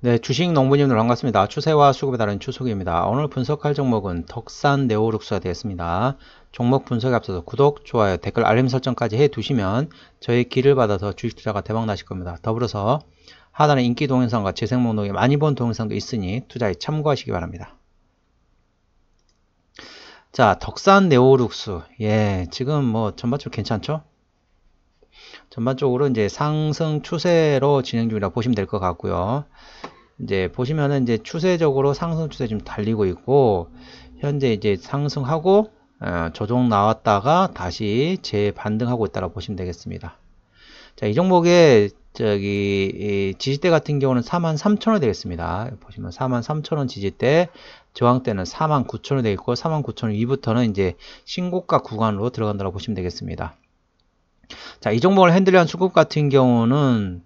네, 주식 농부님들 반갑습니다. 추세와 수급에 따른 추석입니다. 오늘 분석할 종목은 덕산 네오룩스가 되었습니다 종목 분석에 앞서서 구독, 좋아요, 댓글, 알림 설정까지 해두시면 저희 길을 받아서 주식 투자가 대박 나실 겁니다. 더불어서 하단에 인기 동영상과 재생 목록에 많이 본 동영상도 있으니 투자에 참고하시기 바랍니다. 자, 덕산 네오룩스. 예, 지금 뭐 전반적으로 괜찮죠? 전반적으로 이제 상승 추세로 진행 중이라고 보시면 될 것 같고요. 이제 보시면은 이제 추세적으로 상승 추세 지 달리고 있고 현재 이제 상승하고 어, 조정 나왔다가 다시 재반등하고 있다고 라 보시면 되겠습니다. 자, 이 종목의 저기 지지대 같은 경우는 43,000원 되겠습니다. 보시면 43,000원 지지대, 저항대는 49,000원 되어 있고 49,000원 이부터는 이제 신고가 구간으로 들어간다고 보시면 되겠습니다. 자, 이 종목을 핸들한 수급 같은 경우는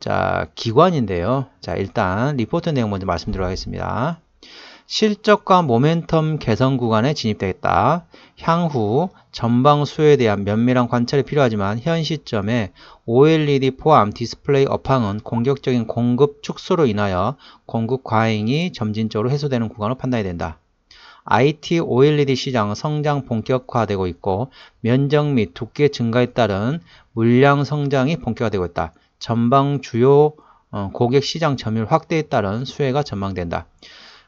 자, 기관인데요. 자, 일단 리포트 내용 먼저 말씀드리겠습니다. 도록하 실적과 모멘텀 개선 구간에 진입되겠다. 향후 전방 수요에 대한 면밀한 관찰이 필요하지만 현 시점에 OLED 포함 디스플레이 업황은 공격적인 공급 축소로 인하여 공급 과잉이 점진적으로 해소되는 구간으로 판단이 된다. IT OLED 시장 성장 본격화되고 있고 면적 및 두께 증가에 따른 물량 성장이 본격화되고 있다. 전방 주요 어, 고객 시장 점유율 확대에 따른 수혜가 전망된다.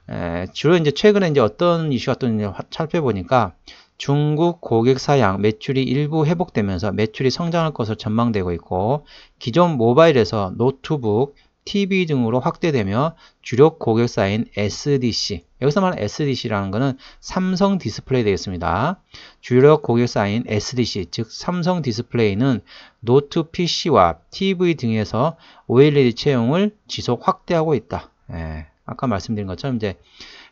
에, 주로 이제 최근에 이제 어떤 이슈가 떴는지 살펴보니까 중국 고객 사양 매출이 일부 회복되면서 매출이 성장할 것으로 전망되고 있고 기존 모바일에서 노트북, TV 등으로 확대되며 주력 고객사인 SDC 여기서 말하는 SDC라는 것은 삼성 디스플레이 되겠습니다. 주력 고객사인 SDC 즉 삼성 디스플레이는 노트 PC와 TV 등에서 OLED 채용을 지속 확대하고 있다. 예, 아까 말씀드린 것처럼 이제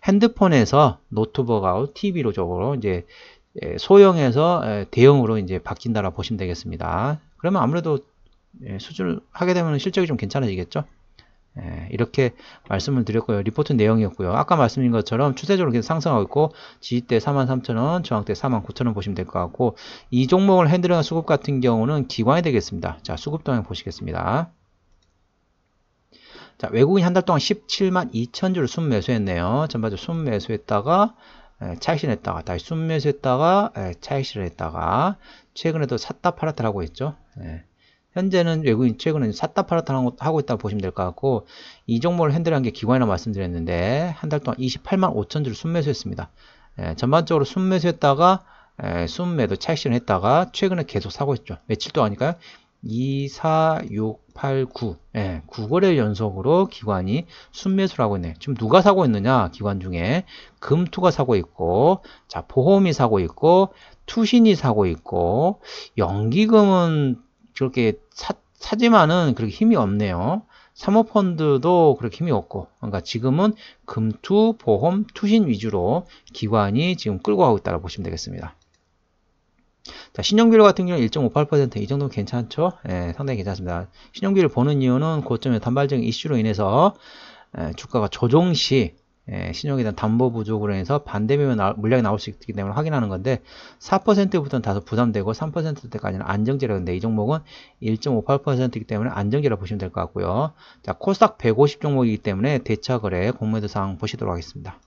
핸드폰에서 노트북하고 TV로 적으로 이제 예, 소형에서 예, 대형으로 이제 바뀐다라 고 보시면 되겠습니다. 그러면 아무래도 예, 수주를 하게 되면 실적이 좀 괜찮아지겠죠? 예, 이렇게 말씀을 드렸고요. 리포트 내용이었고요. 아까 말씀드린 것처럼 추세적으로 계속 상승하고 있고 지지대 43,000원, 저항대 49,000원 보시면 될 것 같고 이 종목을 핸들링한 수급 같은 경우는 기관이 되겠습니다. 자, 수급 동향 보시겠습니다. 자, 외국인 한 달 동안 17만 2천 주를 순매수했네요. 전반적으로 순매수했다가 예, 차익실했다가 다시 순매수했다가 예, 차익실했다가 최근에도 샀다 팔았다 하고 있죠. 예. 현재는 외국인 최근에 샀다 팔았다 하고 있다고 보시면 될 것 같고 이 종목을 핸들한 게 기관이라 말씀드렸는데 한 달 동안 28만 5천 주를 순매수했습니다. 예, 전반적으로 순매수했다가 예, 순매도 차익실현 했다가 최근에 계속 사고 있죠. 며칠 동안이니까요. 2, 4, 6, 8, 9 예, 9거래 연속으로 기관이 순매수를 하고 있네요. 지금 누가 사고 있느냐 기관 중에 금투가 사고 있고 자 보험이 사고 있고 투신이 사고 있고 연기금은 그렇게 사, 사지만은 그렇게 힘이 없네요. 사모펀드도 그렇게 힘이 없고 그러니까 지금은 금투, 보험, 투신 위주로 기관이 지금 끌고 가고 있다고 보시면 되겠습니다. 자, 신용비율 같은 경우는 1.58%이 정도면 괜찮죠? 예, 상당히 괜찮습니다. 신용비율 보는 이유는 고점의 단발적인 이슈로 인해서 예, 주가가 조정 시 예, 신용에 대한 담보 부족으로 해서 반대면 물량이 나올 수 있기 때문에 확인하는 건데 4%부터는 다소 부담되고 3% 때까지는 안정제라는데 이 종목은 1.58%이기 때문에 안정제라 보시면 될 것 같고요. 자, 코스닥 150 종목이기 때문에 대차거래 공매도 사항 보시도록 하겠습니다.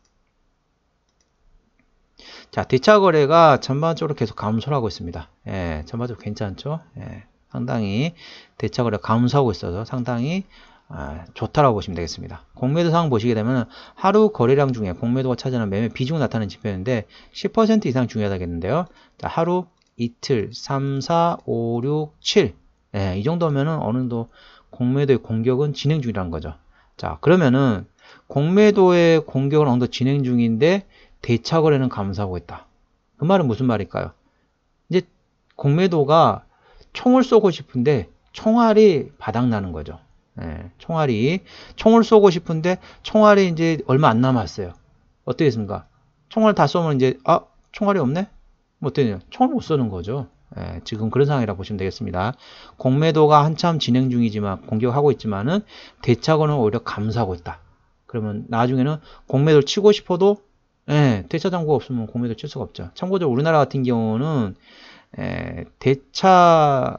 자, 대차거래가 전반적으로 계속 감소를 하고 있습니다. 예, 전반적으로 괜찮죠? 예, 상당히 대차거래 감소하고 있어서 상당히 아, 좋다라고 보시면 되겠습니다. 공매도 상황 보시게 되면 하루 거래량 중에 공매도가 차지하는 매매 비중을 나타내는 지표인데 10% 이상 중요하다겠는데요. 자, 하루, 이틀, 3, 4, 5, 6, 7. 네, 이정도면 어느 정도 공매도의 공격은 진행 중이라는 거죠. 자, 그러면은 공매도의 공격은 어느 정도 진행 중인데 대차 거래는 감소하고 있다. 그 말은 무슨 말일까요? 이제 공매도가 총을 쏘고 싶은데 총알이 바닥나는 거죠. 예, 총알이 총을 쏘고 싶은데 총알이 이제 얼마 안 남았어요. 어떻겠습니까? 총알 다 쏘면 이제 아 총알이 없네? 뭐 어때요? 총을 못 쏘는 거죠. 예, 지금 그런 상황이라 고 보시면 되겠습니다. 공매도가 한참 진행 중이지만 공격하고 있지만은 대차고는 오히려 감소하고 있다. 그러면 나중에는 공매도를 치고 싶어도 예, 대차 장고가 없으면 공매도 칠 수가 없죠. 참고적으로 우리나라 같은 경우는 예, 대차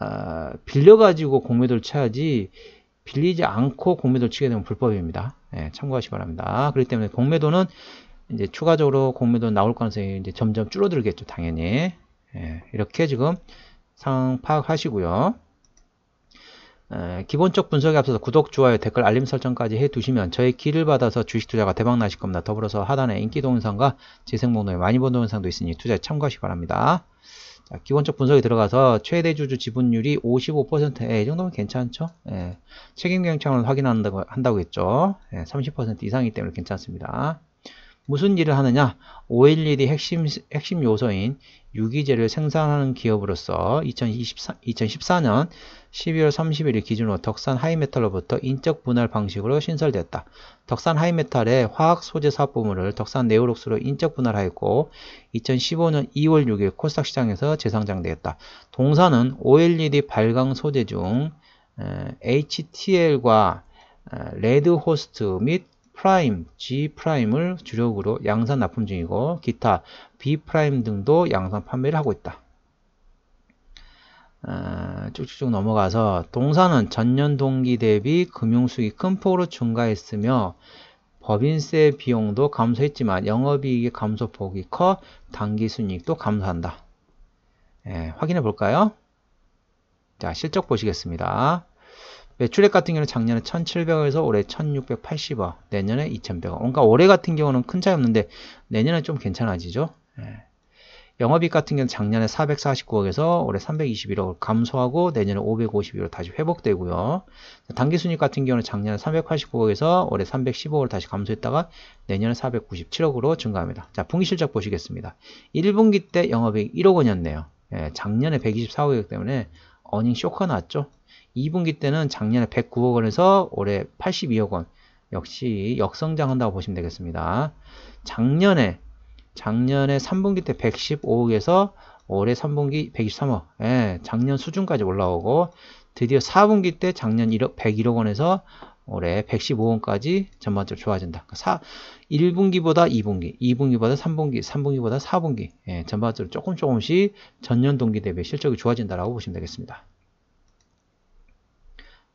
어, 빌려가지고 공매 도를쳐야지 빌리지 않고 공매 도를치게 되면 불법입니다. 예, 참고하시 기 바랍니다. 그렇기 때문에 공매도는 이제 추가적으로 공매도 나올 가능성이 이제 점점 줄어들겠죠, 당연히. 예, 이렇게 지금 상황 파악하시고요. 에, 기본적 분석에 앞서서 구독, 좋아요, 댓글, 알림 설정까지 해두시면 저의 길을 받아서 주식 투자가 대박 나실 겁니다. 더불어서 하단에 인기 동영상과 재생 목록에 많이 본 동영상도 있으니 투자에 참고하시기 바랍니다. 자, 아, 기본적 분석에 들어가서 최대 주주 지분율이 5 5 예, 이 정도면 괜찮죠? 예, 책임 경영창을 확인한다고 한다고 했죠. 예, 30% 이상이기 때문에 괜찮습니다. 무슨 일을 하느냐? 오일일이 핵심, 핵심 요소인 유기재를 생산하는 기업으로서 2024, 2014년 12월 30일 기준으로 덕산 하이메탈로부터 인적 분할 방식으로 신설됐다. 덕산 하이메탈의 화학 소재 사업 부문을 덕산 네오록스로 인적 분할하였고 2015년 2월 6일 코스닥 시장에서 재상장되었다. 동산은 OLED 발광 소재 중 HTL과 레드 호스트 및 프라임, G 프라임을 주력으로 양산 납품 중이고 기타 B 프라임 등도 양산 판매를 하고 있다. 아, 쭉쭉쭉 넘어가서 동사는 전년 동기 대비 금융수익이 큰 폭으로 증가했으며 법인세 비용도 감소했지만 영업이익의 감소폭이 커 단기순이익도 감소한다. 예, 확인해 볼까요? 자, 실적 보시겠습니다. 매출액 같은 경우는 작년에 1700원에서 올해 1680원, 내년에 2100원. 그러니까 올해 같은 경우는 큰 차이 없는데 내년에 좀 괜찮아지죠. 예. 영업이익 같은 경우는 작년에 449억에서 올해 321억 감소하고 내년에 5 5 2억 다시 회복되고요. 단기순익 같은 경우는 작년에 389억에서 올해 315억을 다시 감소했다가 내년에 497억으로 증가합니다. 자, 분기실적 보시겠습니다. 1분기 때 영업이익 1억 원이었네요. 예, 작년에 124억이기 때문에 어닝 쇼크가 났죠. 2분기 때는 작년에 109억 원에서 올해 82억 원 역시 역성장한다고 보시면 되겠습니다. 작년에 작년에 3분기 때 115억에서 올해 3분기 123억 예, 작년 수준까지 올라오고 드디어 4분기 때 작년 1억, 101억 원에서 올해 115원까지 전반적으로 좋아진다. 4, 그러니까 1분기보다 2분기, 2분기보다 3분기, 3분기보다 4분기 예, 전반적으로 조금 조금씩 전년 동기 대비 실적이 좋아진다라고 보시면 되겠습니다.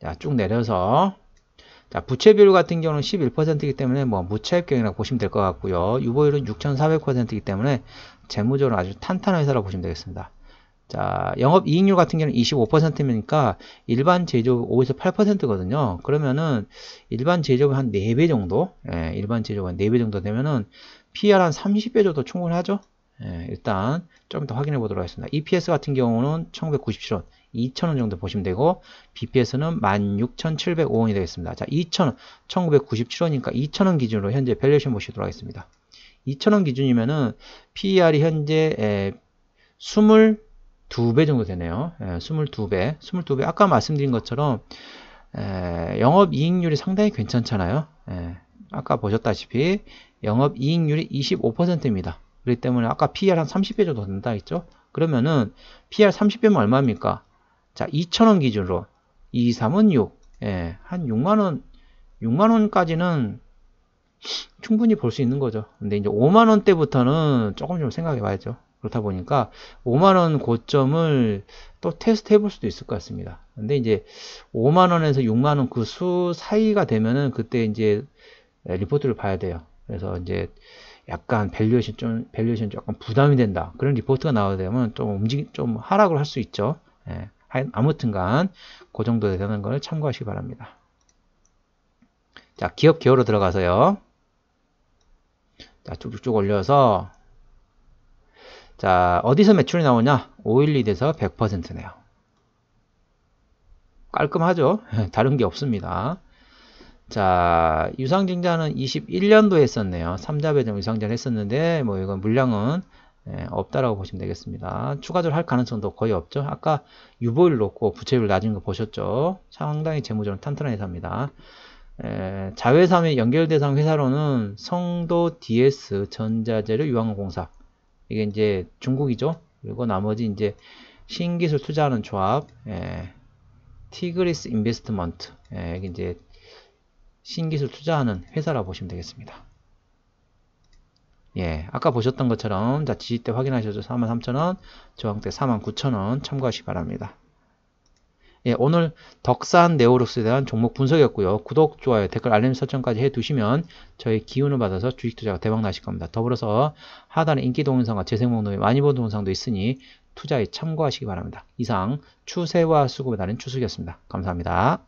자, 쭉 내려서 자, 부채 비율 같은 경우는 11%이기 때문에 뭐 무채입 경이라고 보시면 될 것 같고요. 유보율은 6,400%이기 때문에 재무적으로 아주 탄탄한 회사라고 보시면 되겠습니다. 자, 영업 이익률 같은 경우는 25%이니까 일반 제조업 5에서 8%거든요. 그러면은 일반 제조업 한 4배 정도, 예, 일반 제조업 한 4배 정도 되면은 PR 한 30배 정도 충분하죠? 예, 일단 좀 더 확인해 보도록 하겠습니다. EPS 같은 경우는 1997원, 2,000원 정도 보시면 되고 BPS는 16,705원이 되겠습니다. 자, 2,000원, 1,997원이니까 2,000원 기준으로 현재 밸류에이션 보시도록 하겠습니다. 2,000원 기준이면은 PER이 현재 에, 22배 정도 되네요. 에, 22배, 22배. 아까 말씀드린 것처럼 에, 영업이익률이 상당히 괜찮잖아요. 에, 아까 보셨다시피 영업이익률이 25%입니다. 그렇기 때문에 아까 PR e 한 30배 정도 된다 했죠? 그러면은 PR e 30배면 얼마입니까? 자, 2,000원 기준으로 2, 3은 6. 예, 한 6만원, 6만원까지는 충분히 볼 수 있는 거죠. 근데 이제 5만원 대부터는 조금 좀 생각해 봐야죠. 그렇다 보니까 5만원 고점을 또 테스트 해볼 수도 있을 것 같습니다. 근데 이제 5만원에서 6만원 그 수 사이가 되면은 그때 이제 리포트를 봐야 돼요. 그래서 이제 약간 밸류에이션 좀, 밸류에이션 조금 부담이 된다. 그런 리포트가 나와야 되면 좀 움직, 좀 하락을 할 수 있죠. 예. 아무튼간 그 정도 되는 걸 참고하시기 바랍니다. 자, 기업 기호로 들어가서요. 자, 쭉쭉 올려서 자, 어디서 매출이 나오냐? 512에서 100%네요. 깔끔하죠? 다른 게 없습니다. 자, 유상증자는 21년도에 했었네요. 3자 배정 유상증자 했었는데 뭐 이건 물량은 예, 없다라고 보시면 되겠습니다. 추가적으로 할 가능성도 거의 없죠. 아까 유보율 높고 부채율 낮은 거 보셨죠? 상당히 재무적으로 탄탄한 회사입니다. 에, 예, 자회사 및 연결 대상 회사로는 성도 DS 전자재료 유황공사 이게 이제 중국이죠. 그리고 나머지 이제 신기술 투자하는 조합 에, 티그리스 인베스트먼트 이게 이제 신기술 투자하는 회사라 고 보시면 되겠습니다. 예, 아까 보셨던 것처럼 자 지지대 확인하셔서 43,000원, 저항대 49,000원 참고하시기 바랍니다. 예, 오늘 덕산 네오룩스에 대한 종목 분석이었고요. 구독, 좋아요, 댓글, 알림 설정까지 해두시면 저희 기운을 받아서 주식 투자가 대박 나실 겁니다. 더불어서 하단에 인기 동영상과 재생 목록에 많이 본 동영상도 있으니 투자에 참고하시기 바랍니다. 이상 추세와 수급에 따른추석이었습니다 감사합니다.